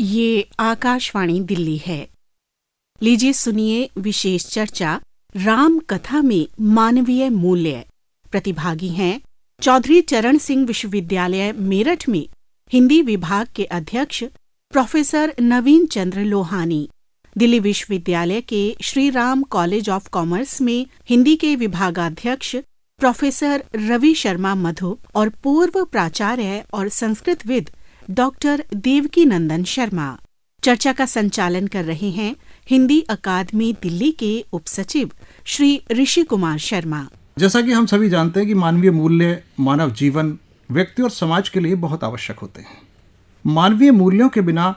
ये आकाशवाणी दिल्ली है लीजिए सुनिए विशेष चर्चा राम कथा में मानवीय मूल्य प्रतिभागी हैं चौधरी चरण सिंह विश्वविद्यालय मेरठ में हिंदी विभाग के अध्यक्ष प्रोफेसर नवीन चंद्र लोहानी दिल्ली विश्वविद्यालय के Shri Ram college of commerce में हिंदी के विभागाध्यक्ष प्रोफेसर रवि शर्मा मधु और पूर्व प्राचार्य और संस्कृतविद डॉक्टर देवकी नंदन शर्मा चर्चा का संचालन कर रहे हैं हिंदी अकादमी दिल्ली के उप सचिव श्री ऋषि कुमार शर्मा जैसा कि हम सभी जानते हैं कि मानवीय मूल्य मानव जीवन व्यक्ति और समाज के लिए बहुत आवश्यक होते हैं मानवीय मूल्यों के बिना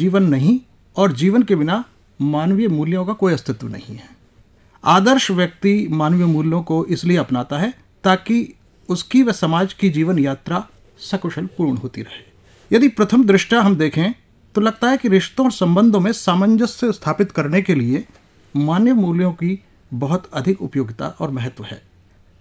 जीवन नहीं और जीवन के बिना मानवीय मूल्यों का कोई अस्तित्व नहीं है आदर्श व्यक्ति मानवीय मूल्यों को इसलिए अपनाता है ताकि उसकी व समाज की जीवन यात्रा सकुशल पूर्ण होती रहे यदि प्रथम दृष्टया हम देखें तो लगता है कि रिश्तों और संबंधों में सामंजस्य स्थापित करने के लिए मानव मूल्यों की बहुत अधिक उपयोगिता और महत्व है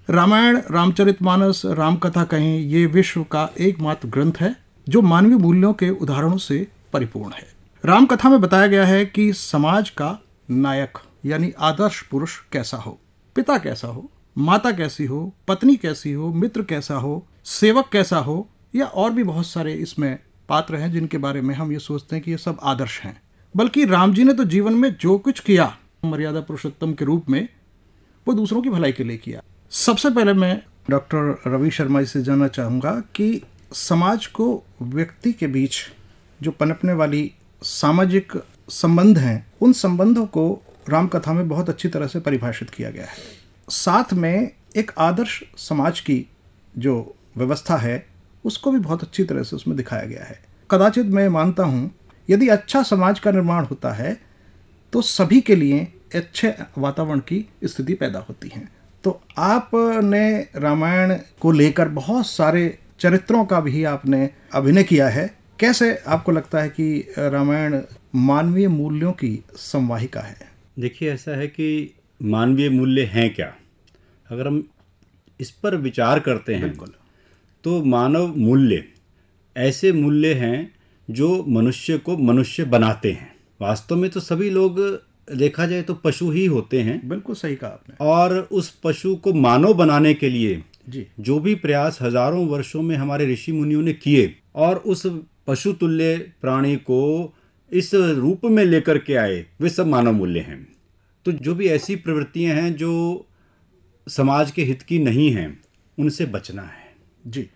रामायण रामचरितमानस रामकथा कहें ये विश्व का एकमात्र ग्रंथ है जो मानवीय मूल्यों के उदाहरणों से परिपूर्ण है रामकथा में बताया गया है कि समाज का नायक यानी आदर्श पुरुष कैसा हो पिता कैसा हो माता कैसी हो पत्नी कैसी हो मित्र कैसा हो सेवक कैसा हो या और भी बहुत सारे इसमें पात्र हैं जिनके बारे में हम ये सोचते हैं कि ये सब आदर्श हैं बल्कि राम जी ने तो जीवन में जो कुछ किया मर्यादा पुरुषोत्तम के रूप में वो दूसरों की भलाई के लिए किया सबसे पहले मैं डॉक्टर रवि शर्मा जी से जानना चाहूँगा कि समाज को व्यक्ति के बीच जो पनपने वाली सामाजिक संबंध हैं उन संबंधों को रामकथा में बहुत अच्छी तरह से परिभाषित किया गया है साथ में एक आदर्श समाज की जो व्यवस्था है उसको भी बहुत अच्छी तरह से उसमें दिखाया गया है कदाचित मैं मानता हूँ यदि अच्छा समाज का निर्माण होता है तो सभी के लिए अच्छे वातावरण की स्थिति पैदा होती है तो आपने रामायण को लेकर बहुत सारे चरित्रों का भी आपने अभिनय किया है कैसे आपको लगता है कि रामायण मानवीय मूल्यों की संवाहिका है देखिए ऐसा है कि मानवीय मूल्य हैं क्या अगर हम इस पर विचार करते हैं बिल्कुल तो मानव मूल्य ऐसे मूल्य हैं जो मनुष्य को मनुष्य बनाते हैं वास्तव में तो सभी लोग देखा जाए तो पशु ही होते हैं बिल्कुल सही कहा आपने और उस पशु को मानव बनाने के लिए जी जो भी प्रयास हजारों वर्षों में हमारे ऋषि मुनियों ने किए और उस पशु तुल्य प्राणी को इस रूप में लेकर के आए वे सब मानव मूल्य हैं तो जो भी ऐसी प्रवृत्तियां हैं जो समाज के हित की नहीं हैं उनसे बचना है जी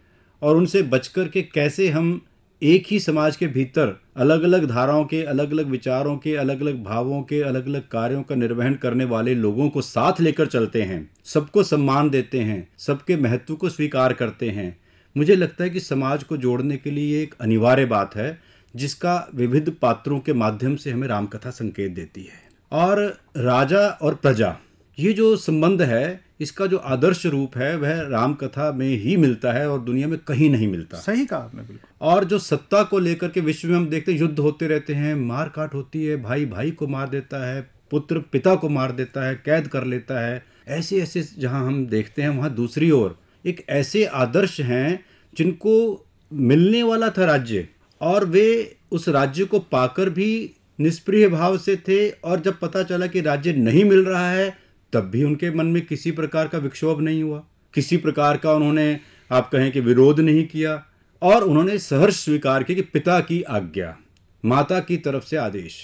और उनसे बचकर के कैसे हम एक ही समाज के भीतर अलग अलग धाराओं के अलग अलग विचारों के अलग अलग भावों के अलग अलग कार्यों का निर्वहन करने वाले लोगों को साथ लेकर चलते हैं सबको सम्मान देते हैं सबके महत्व को स्वीकार करते हैं मुझे लगता है कि समाज को जोड़ने के लिए एक अनिवार्य बात है जिसका विविध पात्रों के माध्यम से हमें रामकथा संकेत देती है और राजा और प्रजा ये जो संबंध है इसका जो आदर्श रूप है वह राम कथा में ही मिलता है और दुनिया में कहीं नहीं मिलता सही कहा आपने बिल्कुल और जो सत्ता को लेकर के विश्व में हम देखते हैं युद्ध होते रहते हैं मार काट होती है भाई भाई को मार देता है पुत्र पिता को मार देता है कैद कर लेता है ऐसे ऐसे जहाँ हम देखते हैं वहाँ दूसरी ओर एक ऐसे आदर्श हैं जिनको मिलने वाला था राज्य और वे उस राज्य को पाकर भी निष्प्रिय भाव से थे और जब पता चला कि राज्य नहीं मिल रहा है तब भी उनके मन में किसी प्रकार का विक्षोभ नहीं हुआ किसी प्रकार का उन्होंने आप कहें कि विरोध नहीं किया और उन्होंने सहर्ष स्वीकार किया कि पिता की आज्ञा माता की तरफ से आदेश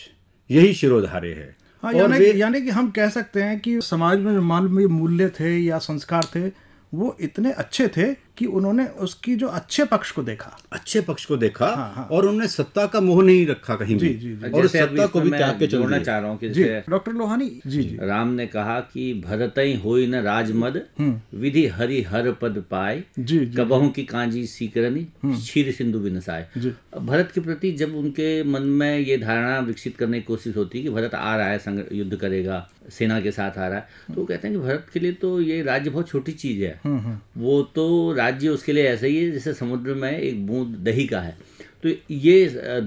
यही शिरोधारे है हाँ यानी कि यानी कि हम कह सकते हैं कि समाज में जो मानवीय मूल्य थे या संस्कार थे वो इतने अच्छे थे कि उन्होंने उसकी जो अच्छे पक्ष को देखा अच्छे पक्ष को देखा हाँ, हाँ. और उन्होंने सत्ता का मोह नहीं रखा कहीं जी, जी, जी, और सत्ता को भी त्याग के जोड़ना चाह रहा हूँ डॉक्टर लोहानी जी जी राम ने कहा कि भरत हो न राजमद हम्म। विधि हरि हर पद पाए कबहू की कांजी सीकरणी हम्म। क्षीर सिंधु बिनसाए भरत के प्रति जब उनके मन में ये धारणा विकसित करने की कोशिश होती है कि भरत आ रहा है युद्ध करेगा सेना के साथ आ रहा है तो वो कहते हैं कि भरत के लिए तो ये राज्य बहुत छोटी चीज है हम्म, वो तो राज्य उसके लिए ऐसा ही है जैसे समुद्र में एक बूंद दही का है तो ये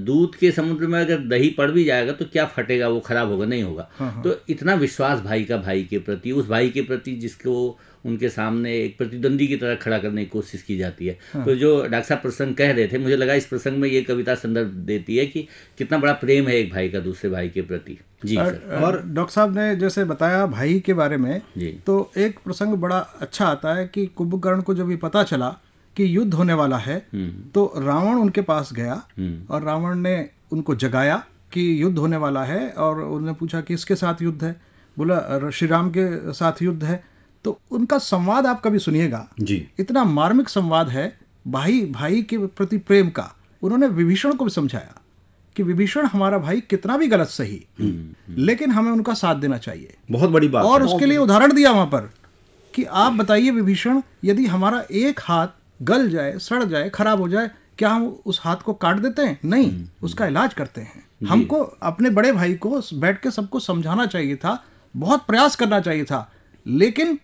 दूध के समुद्र में अगर दही पड़ भी जाएगा तो क्या फटेगा वो खराब होगा नहीं होगा हाँ, हाँ। तो इतना विश्वास भाई का भाई के प्रति उस भाई के प्रति जिसको उनके सामने एक प्रतिद्वंदी की तरह खड़ा करने की कोशिश की जाती है हाँ। तो जो डॉक्टर साहब प्रसंग कह रहे थे मुझे लगा इस प्रसंग में ये कविता संदर्भ देती है कि कितना बड़ा प्रेम है एक भाई का दूसरे भाई के प्रति जी और, और डॉक्टर साहब ने जैसे बताया भाई के बारे में तो एक प्रसंग बड़ा अच्छा आता है कि कुंभकर्ण को जब भी पता चला कि युद्ध होने वाला है हम्म। तो रावण उनके पास गया हम्म। और रावण ने उनको जगाया कि युद्ध होने वाला है और उन्होंने पूछा कि इसके साथ युद्ध है बोला श्री राम के साथ युद्ध है तो उनका संवाद आप कभी सुनिएगा जी इतना मार्मिक संवाद है भाई भाई के प्रति प्रेम का उन्होंने विभीषण को भी समझाया कि विभीषण हमारा भाई कितना भी गलत सही हम्म, हम्म। लेकिन हमें उनका साथ देना चाहिए बहुत बड़ी बात और उसके लिए उदाहरण दिया वहां पर कि आप बताइए विभीषण यदि हमारा एक हाथ गल जाए सड़ जाए खराब हो जाए क्या हम उस हाथ को काट देते हैं नहीं हम्म, उसका इलाज करते हैं हमको अपने बड़े भाई को बैठ के सबको समझाना चाहिए था बहुत प्रयास करना चाहिए था लेकिन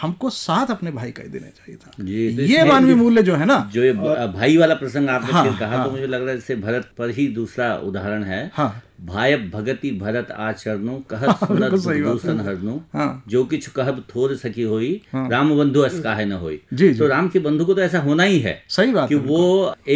हमको साथ अपने भाई का ही देना चाहिए था जी, ये तो मानवीय मूल्य जो है ना जो ये भाई वाला प्रसंग आपने हाँ, कहा तो हाँ, तो मुझे लग रहा है जैसे भरत पर ही दूसरा उदाहरण है हाँ, भाय भगति भरत आचरणु कह हाँ, सुनत प्रदूषण हाँ। जो कि कहब थोर सकी होई हाँ। राम बंधु अस्काहे न होई जी, जी। तो राम के बंधु को तो ऐसा होना ही है सही बात कि वो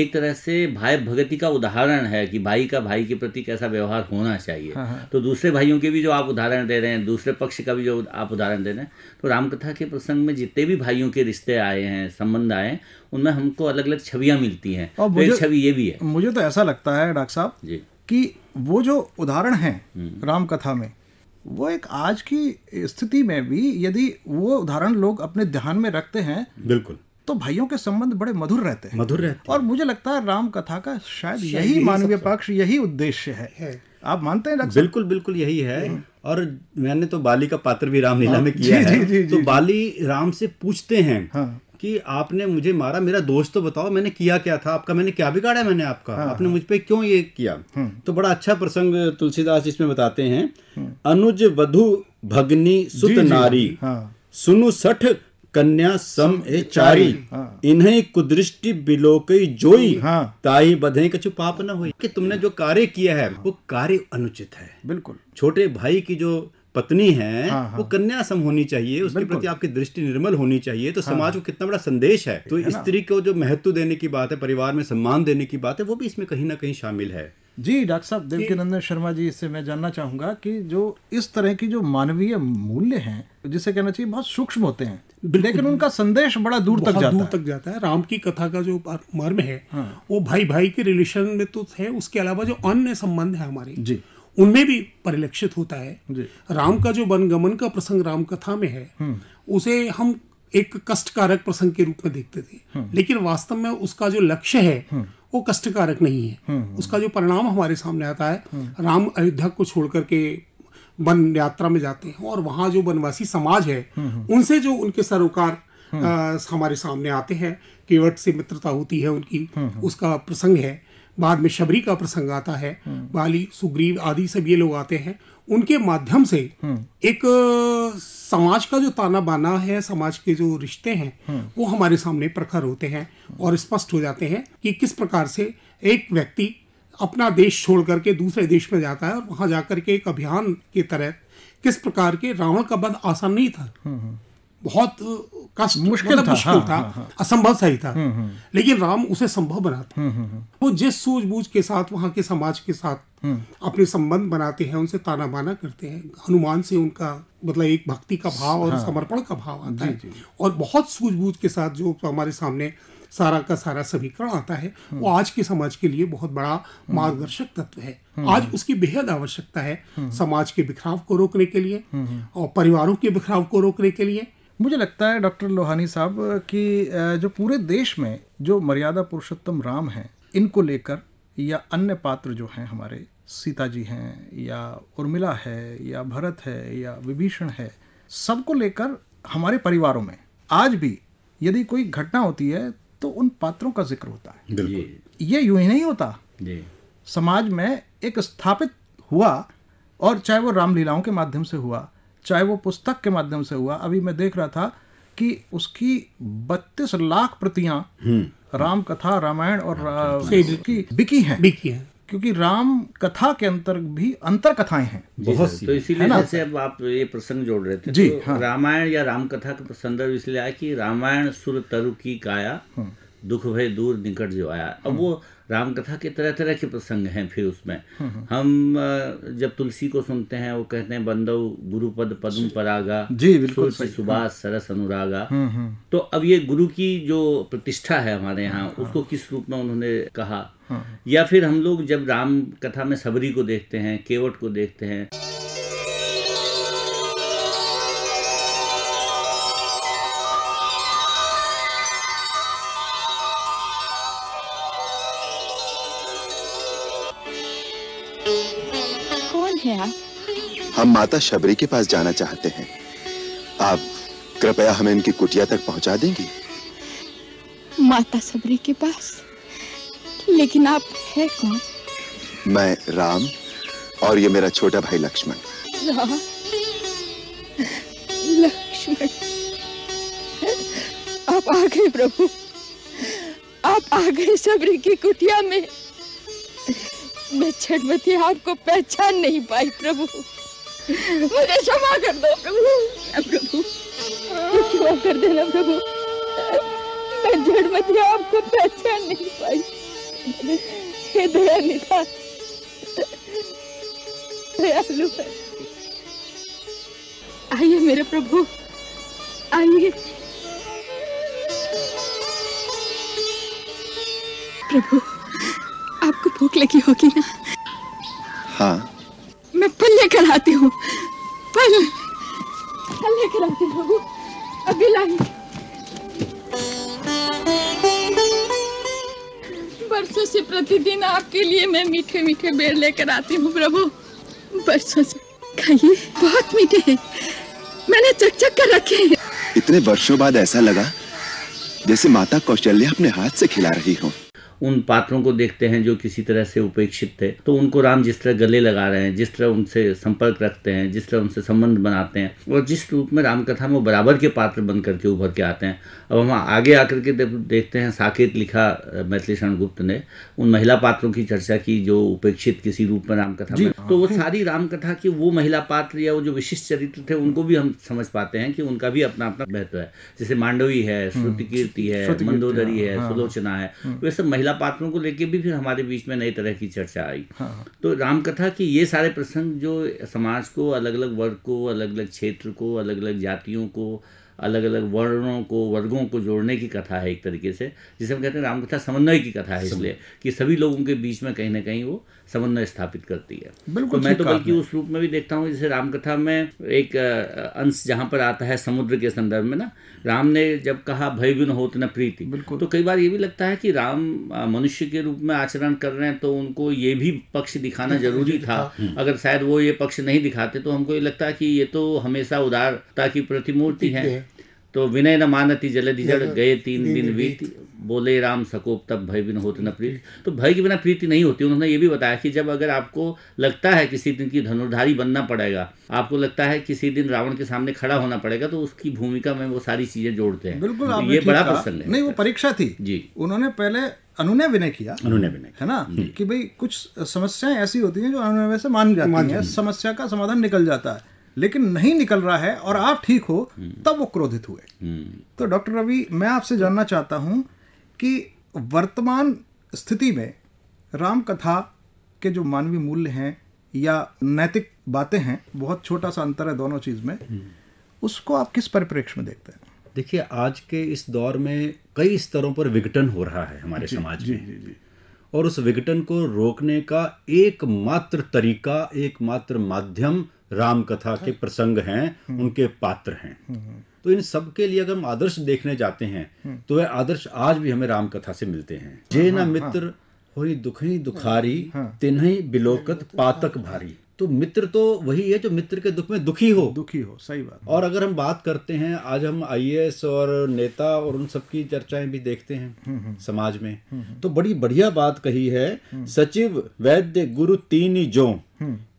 एक तरह से भाई भगति का उदाहरण है कि भाई का भाई के प्रति कैसा व्यवहार होना चाहिए हाँ, हाँ। तो दूसरे भाइयों के भी जो आप उदाहरण दे रहे हैं दूसरे पक्ष का भी जो आप उदाहरण दे रहे हैं तो रामकथा के प्रसंग में जितने भी भाइयों के रिश्ते आए हैं संबंध आए हैं उनमें हमको अलग अलग छवियां मिलती हैं तो छवि ये भी है मुझे तो ऐसा लगता है डॉक्टर साहब जी कि वो जो उदाहरण है हम्म। राम कथा में वो एक आज की स्थिति में भी यदि वो उदाहरण लोग अपने ध्यान में रखते हैं बिल्कुल तो भाइयों के संबंध बड़े मधुर रहते हैं मधुर रहते हैं और मुझे लगता है राम कथा का शायद यही मानवीय पक्ष यही उद्देश्य है, है। आप मानते हैं बिल्कुल बिल्कुल यही है हम्म। और मैंने तो बाली का पात्र भी रामलीला हाँ। में किया जी, है जी, जी, तो बाली राम से पूछते हैं हाँ। कि आपने मुझे मारा मेरा दोस्त तो बताओ मैंने किया क्या था आपका मैंने क्या बिगाड़ा मैंने आपका हाँ, आपने हाँ। मुझ पर क्यों ये किया हम्म। तो बड़ा अच्छा प्रसंग तुलसीदास इसमें बताते हैं हम्म। अनुज वधु भगनी सुत नारी हाँ, सुनु सठ कन्या सम ए चारी हाँ। इन्हें कुदृष्टि बिलोक जोई हाँ। ताई बधे कछु पाप न हुई कि तुमने जो कार्य किया है वो कार्य अनुचित है बिल्कुल छोटे भाई की जो पत्नी है हाँ, हाँ, वो कन्या सम होनी चाहिए उसके प्रति आपकी दृष्टि निर्मल होनी चाहिए तो हाँ, समाज को कितना बड़ा संदेश है तो स्त्री को जो महत्व देने की बात है परिवार में सम्मान देने की बात है वो भी इसमें कहीं ना कहीं शामिल है जी डॉक्टर साहब देव नंदन शर्मा जी इससे मैं जानना चाहूंगा कि जो इस तरह की जो मानवीय मूल्य हैं जिसे कहना चाहिए बहुत सूक्ष्म होते हैं लेकिन उनका संदेश बड़ा दूर तक जाता दूर है। तक जाता है राम की कथा का जो मर्म है हाँ। वो भाई भाई के रिलेशन में तो है उसके अलावा जो अन्य संबंध है हमारे जी उनमें भी परिलक्षित होता है राम का जो वनगमन का प्रसंग राम कथा में है हम्म। उसे हम एक कष्टकारक प्रसंग के रूप में देखते थे हम्म। लेकिन वास्तव में उसका जो लक्ष्य है हम्म। वो कष्टकारक नहीं है उसका जो परिणाम हमारे सामने आता है राम अयोध्या को छोड़ करके वन यात्रा में जाते हैं और वहाँ जो वनवासी समाज है उनसे जो उनके सरोकार हमारे सामने आते हैं केवट से मित्रता होती है उनकी उसका प्रसंग है बाद में शबरी का प्रसंग आता है हम्म। बाली सुग्रीव आदि सब ये लोग आते हैं उनके माध्यम से हम्म। एक समाज का जो ताना बाना है समाज के जो रिश्ते हैं हम्म। वो हमारे सामने प्रखर होते हैं और स्पष्ट हो जाते हैं कि किस प्रकार से एक व्यक्ति अपना देश छोड़ करके दूसरे देश में जाता है और वहां जाकर के एक अभियान के तहत किस प्रकार के रावण का बंद आसान नहीं था बहुत कष्ट मुश्किल मतलब था, मुश्किल हाँ, था हाँ, हाँ, असंभव सही था हम्म, हम्म। लेकिन राम उसे संभव बनाता हम्म, वो जिस सूझबूझ के साथ वहाँ के समाज के साथ अपने संबंध बनाते हैं उनसे ताना बाना करते हैं हनुमान से उनका मतलब एक भक्ति का भाव और हाँ। समर्पण का भाव आता है और बहुत सूझबूझ के साथ जो हमारे सामने सारा का सारा समीकरण आता है वो आज के समाज के लिए बहुत बड़ा मार्गदर्शक तत्व है आज उसकी बेहद आवश्यकता है समाज के बिखराव को रोकने के लिए और परिवारों के बिखराव को रोकने के लिए मुझे लगता है डॉक्टर लोहानी साहब कि जो पूरे देश में जो मर्यादा पुरुषोत्तम राम हैं इनको लेकर या अन्य पात्र जो हैं हमारे सीता जी हैं या उर्मिला है या भरत है या विभीषण है सबको लेकर हमारे परिवारों में आज भी यदि कोई घटना होती है तो उन पात्रों का जिक्र होता है ये यूं ही नहीं होता समाज में एक स्थापित हुआ और चाहे वो रामलीलाओं के माध्यम से हुआ चाहे वो पुस्तक के माध्यम से हुआ अभी मैं देख रहा था कि उसकी बत्तीस लाख प्रतियां हम्म। राम कथा रामायण और हाँ, हाँ। की बिकी हैं बिकी हैं क्योंकि राम कथा के अंतर भी अंतर कथाएं हैं बहुत सी तो इसीलिए जैसे अब आप ये प्रसंग जोड़ रहे थे जी तो हाँ। रामायण या राम कथा का संदर्भ इसलिए आया कि रामायण सुर तरु की काया हाँ। दुख भय दूर निकट जो आया अब वो रामकथा के तरह तरह के प्रसंग हैं फिर उसमें हम जब तुलसी को सुनते हैं वो कहते हैं बंदव गुरुपद पद्म परागा जी बिल्कुल सुभाष सरस अनुरागा हम्म, हम्म। तो अब ये गुरु की जो प्रतिष्ठा है हमारे यहाँ हाँ। उसको किस रूप में उन्होंने कहा हाँ। या फिर हम लोग जब राम कथा में सबरी को देखते हैं केवट को देखते हैं हम माता शबरी के पास जाना चाहते हैं आप कृपया हमें इनकी कुटिया तक पहुंचा देंगी माता शबरी के पास लेकिन आप है कौन मैं राम और ये मेरा छोटा भाई लक्ष्मण राम लक्ष्मण आप आ गए प्रभु आप आ गए शबरी की कुटिया में मैं छठवती आपको पहचान नहीं पाई प्रभु मुझे क्षमा कर दो प्रभु प्रभु क्षमा कर देना प्रभु मैं जड़ में आपको पहचान नहीं पाई हे दया निधा दयालु है आइए मेरे प्रभु आइए प्रभु आपको भूख लगी होगी ना हाँ मैं पल लेकर आती हूँ पल पल लेकर आती हूँ अभी लाई बरसों से प्रतिदिन आपके लिए मैं मीठे मीठे बेर लेकर आती हूँ प्रभु बरसों से खाइए बहुत मीठे हैं मैंने चक चक कर रखे हैं इतने वर्षों बाद ऐसा लगा जैसे माता कौशल्या अपने हाथ से खिला रही हूँ उन पात्रों को देखते हैं जो किसी तरह से उपेक्षित थे तो उनको राम जिस तरह गले लगा रहे हैं जिस तरह उनसे संपर्क रखते हैं जिस तरह उनसे संबंध बनाते हैं और जिस रूप में रामकथा में वो बराबर के पात्र बन करके उभर के आते हैं अब हम आगे आकर के देखते हैं साकेत लिखा मैथिली शरण गुप्त ने उन महिला पात्रों की चर्चा की जो उपेक्षित किसी रूप में रामकथा में तो वो हाँ। सारी रामकथा की वो महिला पात्र या वो जो विशिष्ट चरित्र थे उनको भी हम समझ पाते हैं कि उनका भी अपना अपना महत्व है जैसे मांडवी है हम्म। श्रुति कीर्ति है मंदोदरी हाँ, है हाँ। सुलोचना है हम्म। वे सब महिला महिला पात्रों को लेके भी फिर हमारे बीच में नई तरह की चर्चा आई हाँ। तो रामकथा की ये सारे प्रसंग जो समाज को अलग अलग वर्ग को अलग अलग क्षेत्र को अलग अलग जातियों को अलग अलग वर्णों को वर्गों को जोड़ने की कथा है एक तरीके से जिसे हम कहते हैं रामकथा समन्वय की कथा है इसलिए कि सभी लोगों के बीच में कहीं ना कहीं वो समन्वय स्थापित करती है बिल्कुल तो मैं तो बल्कि उस रूप में भी देखता हूँ जैसे रामकथा में एक अंश जहाँ पर आता है समुद्र के संदर्भ में ना राम ने जब कहा भय बिन हो न प्रीति तो कई बार ये भी लगता है कि राम मनुष्य के रूप में आचरण कर रहे हैं तो उनको ये भी पक्ष दिखाना जरूरी तो था हम्म। अगर शायद वो ये पक्ष नहीं दिखाते तो हमको ये लगता है कि ये तो हमेशा उदारता की प्रतिमूर्ति है तो विनय न मानती जलधि जड़ गए तीन दिन, बीत बोले राम सकोप तब भय बिन होते न प्रीति तो भय के बिना प्रीति नहीं होती उन्होंने ये भी बताया कि जब अगर आपको लगता है किसी दिन की धनुर्धारी बनना पड़ेगा आपको लगता है किसी दिन रावण के सामने खड़ा होना पड़ेगा तो उसकी भूमिका में वो सारी चीजें जोड़ते हैं बिल्कुल तो ये बड़ा प्रसन्न है नहीं वो परीक्षा थी जी उन्होंने पहले अनुनय विनय किया अनुनय विनय है ना कि भाई कुछ समस्याएं ऐसी होती हैं जो अनुनय से मान जाती है समस्या का समाधान निकल जाता है लेकिन नहीं निकल रहा है और आप ठीक हो हम्म। तब वो क्रोधित हुए हम्म। तो डॉक्टर रवि मैं आपसे जानना चाहता हूं कि वर्तमान स्थिति में राम कथा के जो मानवीय मूल्य हैं या नैतिक बातें हैं बहुत छोटा सा अंतर है दोनों चीज़ में हम्म। उसको आप किस परिप्रेक्ष्य में देखते हैं देखिए आज के इस दौर में कई स्तरों पर विघटन हो रहा है हमारे जी, समाज जी, में जी, जी, जी। और उस विघटन को रोकने का एकमात्र तरीका एकमात्र माध्यम राम कथा के हाँ। प्रसंग हैं हम्म। उनके पात्र हैं हम्म, हम्म। तो इन सब के लिए अगर हम आदर्श देखने जाते हैं तो वह आदर्श आज भी हमें राम कथा से मिलते हैं जे हाँ, न हाँ, मित्र होई दुखी दुखारी तिन्ही बिलोकत पातक भारी तो मित्र तो वही है जो मित्र के दुख में दुखी हो दुखी हो सही बात और अगर हम बात करते हैं आज हम आईएएस और नेता और उन सब की चर्चाएं भी देखते हैं समाज में तो बड़ी बढ़िया बात कही है सचिव वैद्य गुरु तीन जो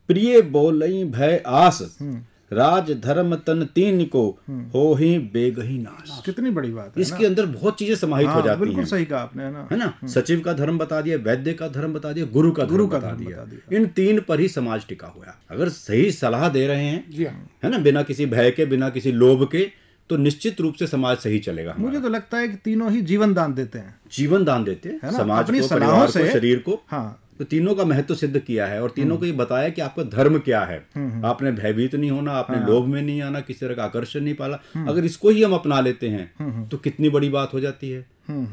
प्रिय बोलई भय आस हम्म। राज धर्म तन तीन को हम्म। हो ही बेगही नाश कितनी बड़ी बात है इसके अंदर बहुत चीजें समाहित हो हाँ, जाती हैं सही कहा आपने है ना है ना हम्म। सचिव का धर्म बता दिया वैद्य का धर्म बता दिया गुरु का गुरु का बता, दिया।, दिया इन तीन पर ही समाज टिका हुआ अगर सही सलाह दे रहे हैं हाँ। है ना बिना किसी भय के बिना किसी लोभ के तो निश्चित रूप से समाज सही चलेगा मुझे तो लगता है कि तीनों ही जीवन दान देते हैं जीवन दान देते हैं समाज को परिवार को शरीर को हाँ तो तीनों का महत्व सिद्ध किया है और तीनों हम्म। को ये बताया कि आपका धर्म क्या है हम्म, हम्म। आपने भयभीत नहीं होना आपने हाँ। लोभ में नहीं आना किसी तरह का आकर्षण नहीं पाला अगर इसको ही हम अपना लेते हैं तो कितनी बड़ी बात हो जाती है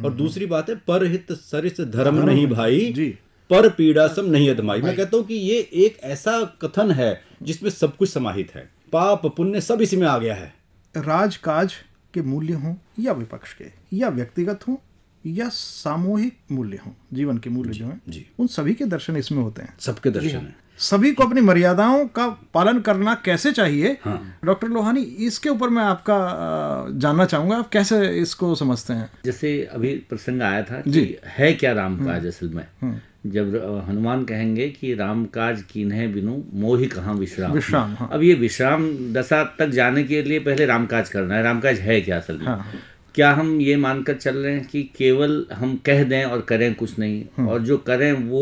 और दूसरी बात है परहित सरिस धर्म नहीं भाई पर पीड़ा सम नहीं अधमाई मैं कहता हूँ कि ये एक ऐसा कथन है जिसमें सब कुछ समाहित है पाप पुण्य सब इसी में आ गया है राजकाज के मूल्य हों या विपक्ष के या व्यक्तिगत हों या सामूहिक मूल्य हों जीवन के मूल्य जो हैं उन सभी के दर्शन इसमें होते हैं सबके दर्शन हाँ। सभी को अपनी मर्यादाओं का पालन करना कैसे चाहिए हाँ। डॉक्टर लोहानी इसके ऊपर मैं आपका जानना चाहूंगा आप कैसे इसको समझते हैं जैसे अभी प्रसंग आया था जी है क्या राम हम्म। काज असल में हम्म। जब हनुमान कहेंगे कि राम काज कीन्हे बिनु मोहि कहाँ विश्राम विश्राम हाँ। अब ये विश्राम दशा तक जाने के लिए पहले राम काज करना है राम काज है क्या असल में हाँ। क्या हम ये मानकर चल रहे हैं कि केवल हम कह दें और करें कुछ नहीं हम्म। और जो करें वो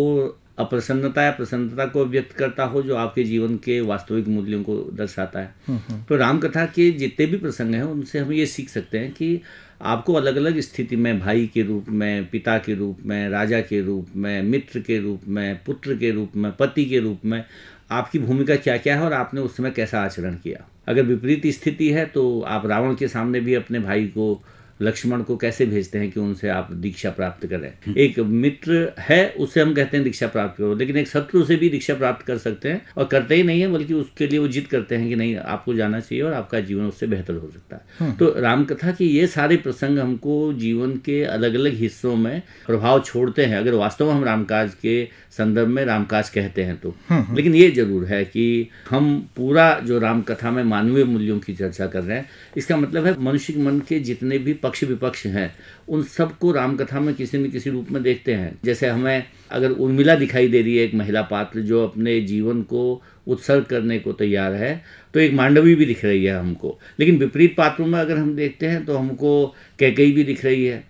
अप्रसन्नता या प्रसन्नता को व्यक्त करता हो जो आपके जीवन के वास्तविक मूल्यों को दर्शाता है हम्म, हम्म। तो रामकथा के जितने भी प्रसंग हैं उनसे हम ये सीख सकते हैं कि आपको अलग अलग स्थिति में भाई के रूप में पिता के रूप में राजा के रूप में मित्र के रूप में पुत्र के रूप में पति के रूप में आपकी भूमिका क्या क्या है और आपने उस समय कैसा आचरण किया अगर विपरीत स्थिति है तो आप रावण के सामने भी अपने भाई को लक्ष्मण को कैसे भेजते हैं कि उनसे आप दीक्षा प्राप्त करें एक मित्र है उसे हम कहते हैं दीक्षा प्राप्त करो लेकिन एक शत्रु से भी दीक्षा प्राप्त कर सकते हैं और करते ही नहीं है बल्कि उसके लिए वो जिद करते हैं कि नहीं आपको जाना चाहिए और आपका जीवन उससे बेहतर हो सकता है हम्म। तो रामकथा के ये सारे प्रसंग हमको जीवन के अलग अलग हिस्सों में प्रभाव छोड़ते हैं अगर वास्तव में हम रामकाज के संदर्भ में रामकाज कहते हैं तो हम्म, हम्म। लेकिन ये जरूर है कि हम पूरा जो रामकथा में मानवीय मूल्यों की चर्चा कर रहे हैं इसका मतलब है मनुष्य मन के जितने भी पक्ष विपक्ष हैं उन सबको रामकथा में किसी न किसी रूप में देखते हैं जैसे हमें अगर उर्मिला दिखाई दे रही है एक महिला पात्र जो अपने जीवन को उत्सर्ग करने को तैयार है तो एक मांडवी भी दिख रही है हमको लेकिन विपरीत पात्रों में अगर हम देखते हैं तो हमको कैकई भी दिख रही है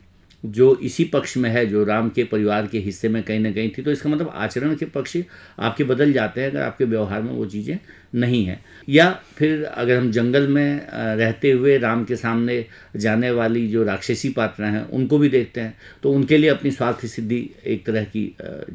जो इसी पक्ष में है जो राम के परिवार के हिस्से में कहीं ना कहीं थी तो इसका मतलब आचरण के पक्ष आपके बदल जाते हैं अगर आपके व्यवहार में वो चीज़ें नहीं हैं या फिर अगर हम जंगल में रहते हुए राम के सामने जाने वाली जो राक्षसी पात्र हैं उनको भी देखते हैं तो उनके लिए अपनी स्वार्थ सिद्धि एक तरह की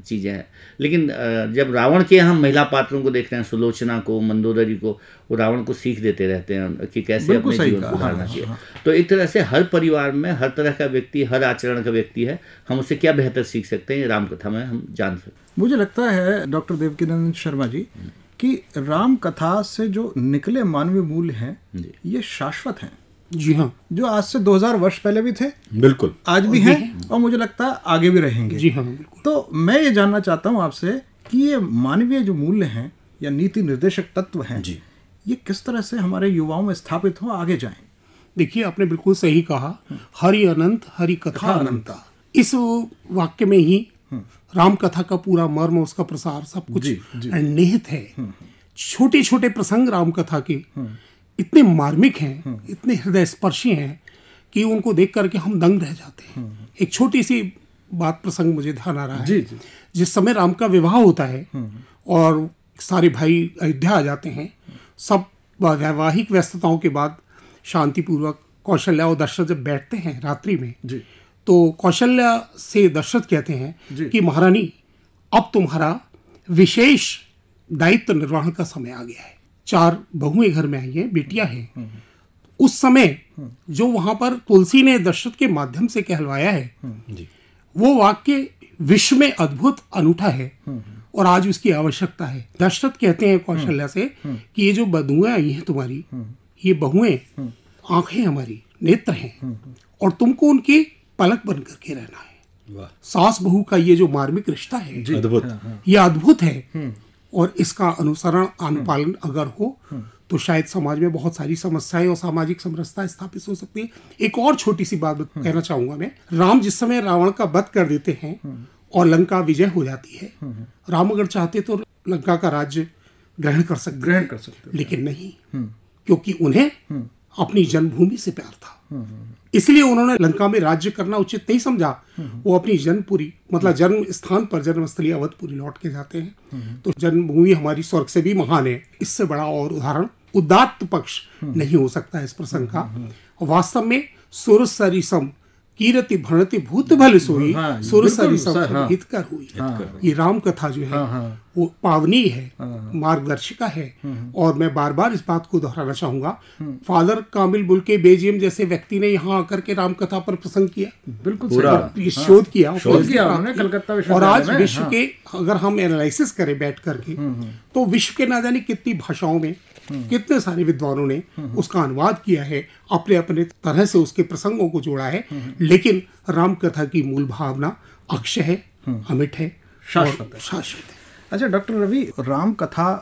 चीज़ें हैं लेकिन जब रावण के हम महिला पात्रों को देख रहे हैं सुलोचना को मंदोदरी को रावण को सीख देते रहते हैं कि कैसे अपने जीवन को सुधारना चाहिए हाँ। तो एक तरह से हर परिवार में हर तरह का व्यक्ति हर आचरण का व्यक्ति है हम उससे क्या बेहतर सीख सकते हैं रामकथा में हम जान सकते मुझे लगता है डॉक्टर देवकीनंद शर्मा जी हम्म। कि राम कथा से जो निकले मानवीय मूल्य हैं ये शाश्वत हैं जी हाँ जो आज से 2000 वर्ष पहले भी थे बिल्कुल आज भी हैं और मुझे लगता है आगे भी रहेंगे जी हाँ तो मैं ये जानना चाहता हूँ आपसे कि ये मानवीय जो मूल्य हैं या नीति निर्देशक तत्व हैं जी ये किस तरह से हमारे युवाओं में स्थापित हो आगे जाएं देखिए आपने बिल्कुल सही कहा हरि अनंत हरि कथा अनंता इस वाक्य में ही हम्म। राम कथा का पूरा मर्म उसका प्रसार सब कुछ निहित है हम्म, हम्म। छोटे छोटे प्रसंग राम कथा के इतने मार्मिक हैं इतने हृदय स्पर्शी हैं कि उनको देख करके हम दंग रह जाते हैं एक छोटी सी बात प्रसंग मुझे ध्यान आ रहा है जी, जी। जिस समय राम का विवाह होता है और सारे भाई अयोध्या आ जाते हैं सब वैवाहिक व्यस्तताओं के बाद शांतिपूर्वक कौशल्या और दशरथ जब बैठते हैं रात्रि में जी तो कौशल्या से दशरथ कहते हैं कि महारानी अब तुम्हारा विशेष दायित्व निर्वहन का समय आ गया है चार बहुएं घर में आई हैं बेटियां हैं हम्म, हम्म। उस समय हम्म। जो वहां पर तुलसी ने दशरथ के माध्यम से कहलवाया है वो वाक्य विश्व में अद्भुत अनूठा है और आज उसकी आवश्यकता है दशरथ कहते हैं कौशल्या से हम्म, हम्म। कि ये जो बधुएं आई हैं तुम्हारी हम्म। ये बहुएं आंखें हमारी नेत्र हैं और तुमको उनके पलक बन करके रहना है सास बहू का ये जो मार्मिक रिश्ता है अद्भुत हाँ, हाँ। ये अद्भुत है और इसका अनुसरण अनुपालन अगर हो तो शायद समाज में बहुत सारी समस्याएं और सामाजिक समरसता स्थापित हो सकती है एक और छोटी सी बात कहना चाहूंगा मैं राम जिस समय रावण का वध कर देते हैं और लंका विजय हो जाती है हम्म, हम्म। राम अगर चाहते तो लंका का राज्य ग्रहण कर सकते ग्रहण कर सकते लेकिन नहीं हम्म। क्योंकि उन्हें अपनी जन्मभूमि से प्यार था इसलिए उन्होंने लंका में राज्य करना उचित नहीं समझा वो अपनी जन्मपुरी मतलब जन्म स्थान पर जन्मस्थली अवधपुरी लौट के जाते हैं तो जन्मभूमि हमारी स्वर्ग से भी महान है इससे बड़ा और उदाहरण उदात्त पक्ष नहीं हो सकता इस प्रसंग का वास्तव में सम कीरति भणति भूत भल सोई सुरसरी हाँ, हाँ, सुर सरी सब हाँ। हित कर हुई ये राम कथा जो है वो पावनी है मार्गदर्शिका है हम्म, हम्म। और मैं बार बार इस बात को दोहराना चाहूंगा हम्म। फादर कामिल बुल के बेजियम जैसे व्यक्ति ने यहाँ आकर के राम कथा पर प्रसंग किया बिल्कुल शोध किया और आज विश्व के अगर हम एनालिसिस करें बैठ करके तो विश्व के ना जाने कितनी भाषाओं में कितने सारे विद्वानों ने उसका अनुवाद किया है अपने अपने तरह से उसके प्रसंगों को जोड़ा है लेकिन रामकथा की मूल भावना अक्षय है अमिट है शाश्वत है अच्छा डॉक्टर रवि राम कथा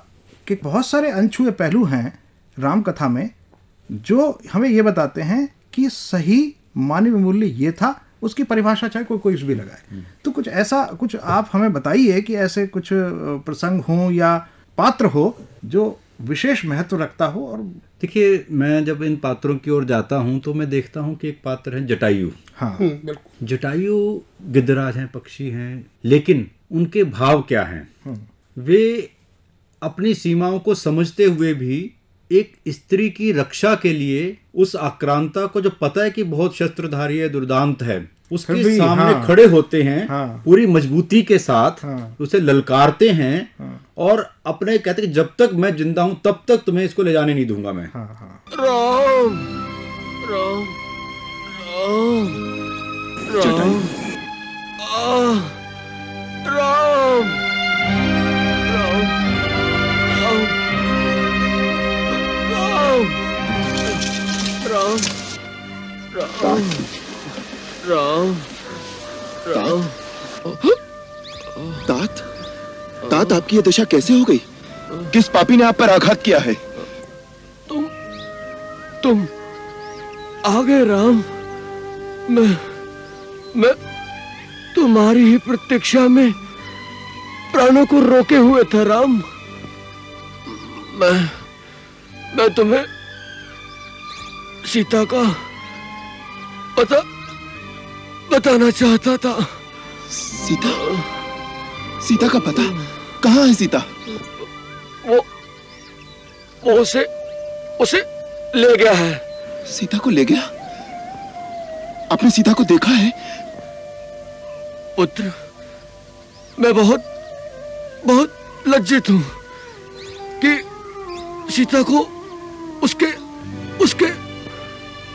के बहुत सारे अनछुए पहलू हैं राम कथा में जो हमें ये बताते हैं कि सही मानव मूल्य ये था उसकी परिभाषा चाहे कोई कोई भी लगाए तो कुछ ऐसा कुछ आप हमें बताइए कि ऐसे कुछ प्रसंग हो या पात्र हो जो विशेष महत्व रखता हो और देखिए मैं जब इन पात्रों की ओर जाता हूँ तो मैं देखता हूँ कि एक पात्र है जटायु हाँ हम्म, जटायु गिद्धराज हैं पक्षी हैं लेकिन उनके भाव क्या हैं हम्म। वे अपनी सीमाओं को समझते हुए भी एक स्त्री की रक्षा के लिए उस आक्रांता को जो पता है कि बहुत शस्त्रधारी है दुर्दांत है उसके सामने हाँ, खड़े होते हैं हाँ, पूरी मजबूती के साथ हाँ, उसे ललकारते हैं हाँ, और अपने कहते कि जब तक मैं जिंदा हूं तब तक तुम्हें इसको ले जाने नहीं दूंगा मैं हाँ, हाँ। राम, राम, राम, राम साथ आपकी ये दशा कैसे हो गई किस पापी ने आप पर आघात किया है तुम तुम आ गए राम मैं मैं तुम्हारी ही प्रतीक्षा में प्राणों को रोके हुए था राम मैं मैं तुम्हें सीता का पता बताना चाहता था सीता सीता का पता कहाँ है सीता वो वो उसे उसे ले गया है सीता को ले गया आपने सीता को देखा है पुत्र मैं बहुत बहुत लज्जित हूं कि सीता को उसके उसके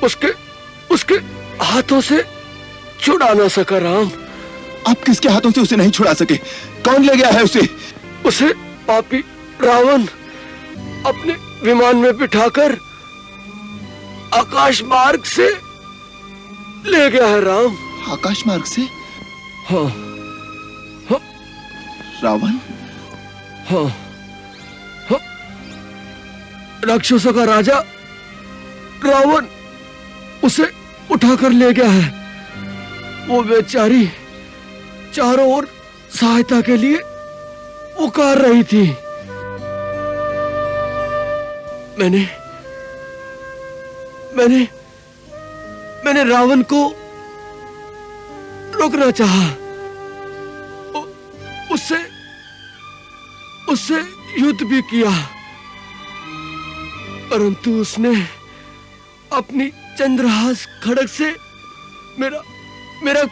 उसके उसके हाथों से छुड़ा ना सका राम आप किसके हाथों से उसे नहीं छुड़ा सके कौन ले गया है उसे उसे पापी रावण अपने विमान में बिठाकर आकाश मार्ग से ले गया है राम आकाश मार्ग से हाँ।, हाँ, रावण हाँ, हाँ। राक्षसों का राजा रावण उसे उठाकर ले गया है वो बेचारी चारों ओर सहायता के लिए पुकार रही थी मैंने मैंने मैंने रावण को रोकना चाहा उससे उससे युद्ध भी किया परंतु उसने अपनी चंद्रहास खड़क से मेरा मेरा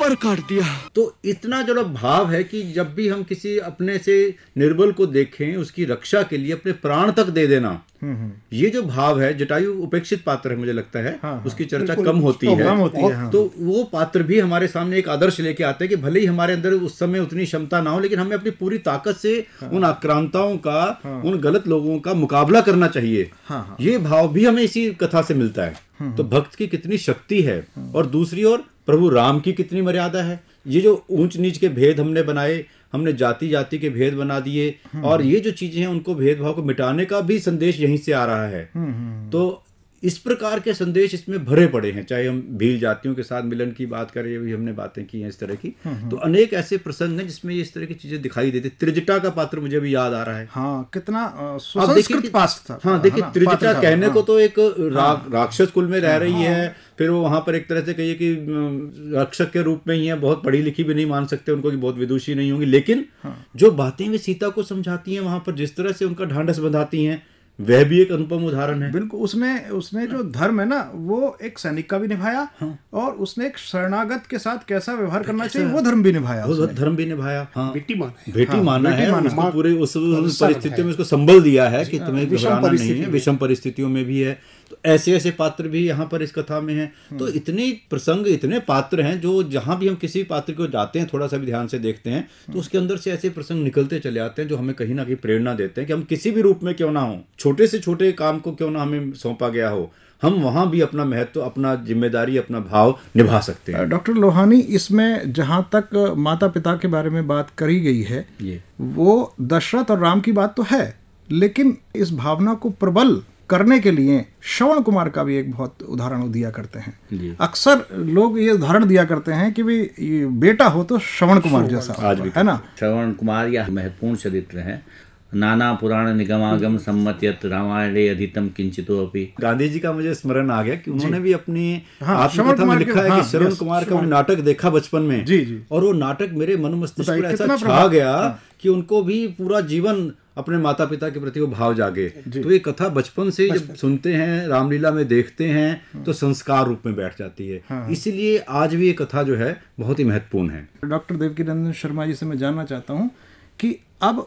ऊपर काट दिया तो इतना जो भाव है कि जब भी हम किसी अपने से निर्बल को देखें उसकी रक्षा के लिए अपने प्राण तक दे देना हम्म, हम्म। ये जो भाव है जटायु उपेक्षित पात्र है मुझे लगता है हाँ, हाँ। उसकी चर्चा कम होती है, होती है हाँ। तो वो पात्र भी हमारे सामने एक आदर्श लेके आते हैं कि भले ही हमारे अंदर उस समय उतनी क्षमता ना हो लेकिन हमें अपनी पूरी ताकत से हाँ, उन आक्रांताओं का हाँ, उन गलत लोगों का मुकाबला करना चाहिए हाँ, हाँ, ये भाव भी हमें इसी कथा से मिलता है हम्म, तो भक्त की कितनी शक्ति है और दूसरी ओर प्रभु राम की कितनी मर्यादा है ये जो ऊंच नीच के भेद हमने बनाए हमने जाति जाति के भेद बना दिए हम्म, और हम्म। ये जो चीजें हैं उनको भेदभाव को मिटाने का भी संदेश यहीं से आ रहा है हम्म, तो इस प्रकार के संदेश इसमें भरे पड़े हैं चाहे हम भील जातियों के साथ मिलन की बात करें भी हमने बातें की हैं इस तरह की हम्म, हम्म। तो अनेक ऐसे प्रसंग हैं जिसमें इस तरह की चीजें दिखाई देती त्रिजटा का पात्र मुझे भी याद आ रहा है हाँ कितना आप देखिए था हाँ देखिए त्रिजटा कहने हाँ, को तो एक रा, हाँ, राक्षस कुल में रह रही हाँ। है फिर वो वहाँ पर एक तरह से कहिए कि रक्षक के रूप में ही है बहुत पढ़ी लिखी भी नहीं मान सकते उनको कि बहुत विदुषी नहीं होंगी लेकिन हाँ। जो बातें वे सीता को समझाती हैं वहाँ पर जिस तरह से उनका ढांडस बंधाती हैं वह भी एक अनुपम उदाहरण है बिल्कुल उसने उसने जो धर्म है ना वो एक सैनिक का भी निभाया हाँ। और उसने एक शरणागत के साथ कैसा व्यवहार तो करना चाहिए वो धर्म भी निभाया वो धर्म भी निभाया हाँ। बेटी माना बेटी हाँ, माना है माना उसको पूरे उस परिस्थितियों में उसको संबल दिया है कि हाँ, तुम्हें घबराना नहीं है विषम परिस्थितियों में भी है ऐसे ऐसे पात्र भी यहाँ पर इस कथा में हैं तो हम्म। इतने प्रसंग इतने पात्र हैं जो जहाँ भी हम किसी पात्र को जाते हैं थोड़ा सा भी ध्यान से देखते हैं तो हम्म। उसके अंदर से ऐसे प्रसंग निकलते चले आते हैं जो हमें कहीं ना कहीं प्रेरणा देते हैं कि हम किसी भी रूप में क्यों ना हो छोटे से छोटे काम को क्यों ना हमें सौंपा गया हो हम वहाँ भी अपना महत्व अपना जिम्मेदारी अपना भाव निभा सकते हैं डॉक्टर लोहानी इसमें जहाँ तक माता पिता के बारे में बात करी गई है ये वो दशरथ और राम की बात तो है लेकिन इस भावना को प्रबल करने के लिए श्रवण कुमार का भी एक बहुत उदाहरण दिया करते हैं अक्सर लोग ये उदाहरण दिया करते हैं कि भाई बेटा हो तो श्रवण कुमार जैसा आज भी है ना श्रवण कुमार यह महत्वपूर्ण चरित्र है नाना पुराण निगमागम सम्मत यत रामायणे अधितम किंचितो अपि गांधी जी का मुझे स्मरण आ गया कि उन्होंने भी अपने हाँ, आत्मकथा में लिखा है हाँ, कि श्रवण कुमार का मैंने नाटक देखा बचपन में जी जी और वो नाटक मेरे मन मस्तिष्क पर ऐसा छा गया हाँ। कि उनको भी पूरा जीवन अपने माता पिता के प्रति वो भाव जागे तो ये कथा बचपन से जब सुनते हैं रामलीला में देखते हैं हाँ। तो संस्कार रूप में बैठ जाती है हाँ। इसीलिए आज भी ये कथा जो है बहुत ही महत्वपूर्ण है डॉक्टर देवकी नंदन शर्मा जी से मैं जानना चाहता हूँ कि अब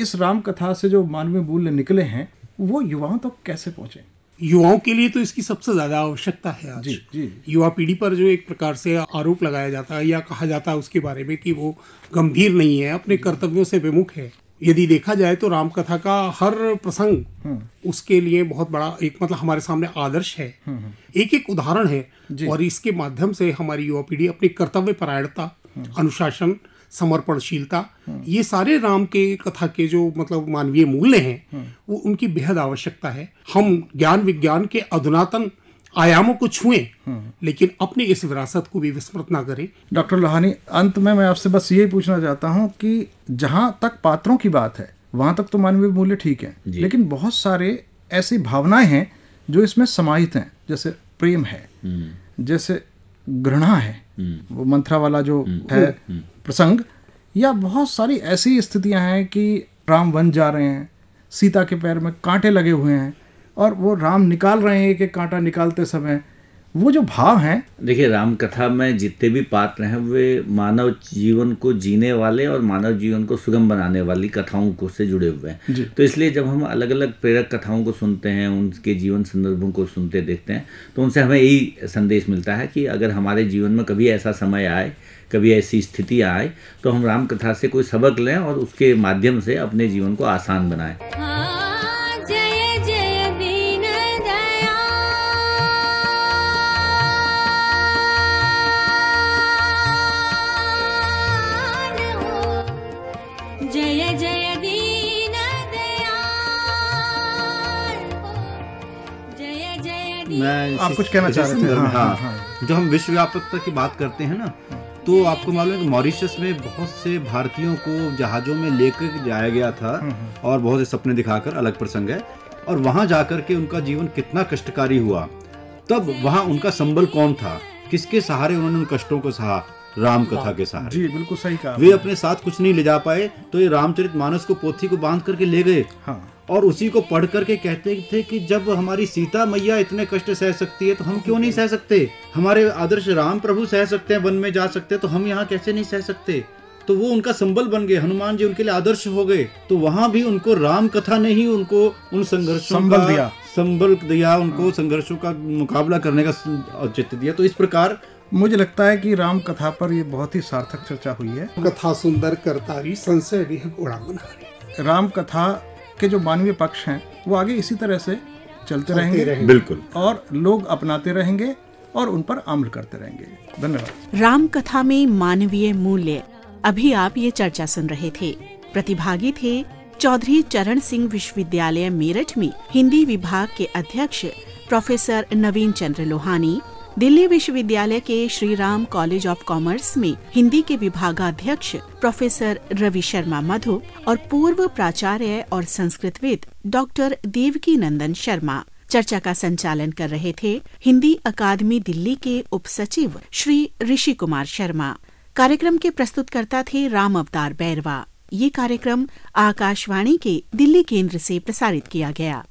इस राम कथा से जो मानवीय मूल्य निकले हैं वो युवाओं तक तो कैसे पहुंचे युवाओं के लिए तो इसकी सबसे ज्यादा आवश्यकता है आज जी, जी। युवा पीढ़ी पर जो एक प्रकार से आरोप लगाया जाता है या कहा जाता है उसके बारे में कि वो गंभीर नहीं है अपने कर्तव्यों से विमुख है यदि देखा जाए तो रामकथा का हर प्रसंग हम्म। उसके लिए बहुत बड़ा एक मतलब हमारे सामने आदर्श है हम्म, हम्म। एक एक उदाहरण है और इसके माध्यम से हमारी युवा पीढ़ी अपनी कर्तव्य परायणता अनुशासन समर्पणशीलता ये सारे राम के कथा के जो मतलब मानवीय मूल्य हैं वो उनकी बेहद आवश्यकता है हम ज्ञान विज्ञान के अधुनातन आयामों को छुए हम्म। लेकिन अपनी इस विरासत को भी विस्मृत ना करें डॉक्टर लोहानी अंत में मैं आपसे बस यही पूछना चाहता हूँ कि जहाँ तक पात्रों की बात है वहाँ तक तो मानवीय मूल्य ठीक है लेकिन बहुत सारे ऐसी भावनाएं हैं जो इसमें समाहित हैं जैसे प्रेम है हम्म। जैसे घृणा है हम्म। वो मंत्रा वाला जो है प्रसंग या बहुत सारी ऐसी स्थितियां हैं कि राम वन जा रहे हैं सीता के पैर में कांटे लगे हुए हैं और वो राम निकाल रहे हैं कि कांटा निकालते समय वो जो भाव हैं देखिए राम कथा में जितने भी पात्र हैं वे मानव जीवन को जीने वाले और मानव जीवन को सुगम बनाने वाली कथाओं को से जुड़े हुए हैं तो इसलिए जब हम अलग अलग प्रेरक कथाओं को सुनते हैं उनके जीवन संदर्भों को सुनते देखते हैं तो उनसे हमें यही संदेश मिलता है कि अगर हमारे जीवन में कभी ऐसा समय आए कभी ऐसी स्थिति आए तो हम राम कथा से कोई सबक लें और उसके माध्यम से अपने जीवन को आसान बनाएं हाँ। मैं आप कुछ कहना चाह रहे थे हाँ, हाँ, हाँ, हाँ। जो हम विश्वव्यापकता की बात करते हैं ना तो आपको मालूम है कि मॉरिशस में बहुत से भारतीयों को जहाज़ों में लेकर जाया गया था हम्म, हम्म। और बहुत से सपने दिखाकर अलग प्रसंग है और वहाँ जाकर के उनका जीवन कितना कष्टकारी हुआ तब वहाँ उनका संबल कौन था किसके सहारे उन्होंने उन कष्टों को सहा राम कथा हाँ। के सहारे जी बिल्कुल सही कहा वे अपने साथ कुछ नहीं ले जा पाए तो ये रामचरित मानस को पोथी को बांध करके ले गए हाँ और उसी को पढ़ करके कहते थे कि जब हमारी सीता मैया इतने कष्ट सह सकती है तो हम क्यों नहीं सह सकते हमारे आदर्श राम प्रभु सह सकते हैं वन में जा सकते हैं तो हम यहाँ कैसे नहीं सह सकते तो वो उनका संबल बन गए हनुमान जी उनके लिए आदर्श हो गए तो वहाँ भी उनको राम कथा ने ही उनको उन संघर्षों संबल दिया संबल दिया उनको हाँ। संघर्षों का मुकाबला करने का औचित्य दिया तो इस प्रकार मुझे लगता है कि राम कथा पर ये बहुत ही सार्थक चर्चा हुई है कथा सुंदर करता संशय राम कथा के जो मानवीय पक्ष हैं वो आगे इसी तरह से चलते रहेंगे बिल्कुल और लोग अपनाते रहेंगे और उन पर अमल करते रहेंगे धन्यवाद राम कथा में मानवीय मूल्य अभी आप ये चर्चा सुन रहे थे प्रतिभागी थे चौधरी चरण सिंह विश्वविद्यालय मेरठ में हिंदी विभाग के अध्यक्ष प्रोफेसर नवीन चंद्र लोहानी दिल्ली विश्वविद्यालय के Shri Ram college of commerce में हिंदी के विभागाध्यक्ष प्रोफेसर रवि शर्मा मधु और पूर्व प्राचार्य और संस्कृतविद डॉक्टर देवकी नंदन शर्मा चर्चा का संचालन कर रहे थे हिंदी अकादमी दिल्ली के उप सचिव श्री ऋषि कुमार शर्मा कार्यक्रम के प्रस्तुतकर्ता थे राम अवतार बैरवा ये कार्यक्रम आकाशवाणी के दिल्ली केंद्र से प्रसारित किया गया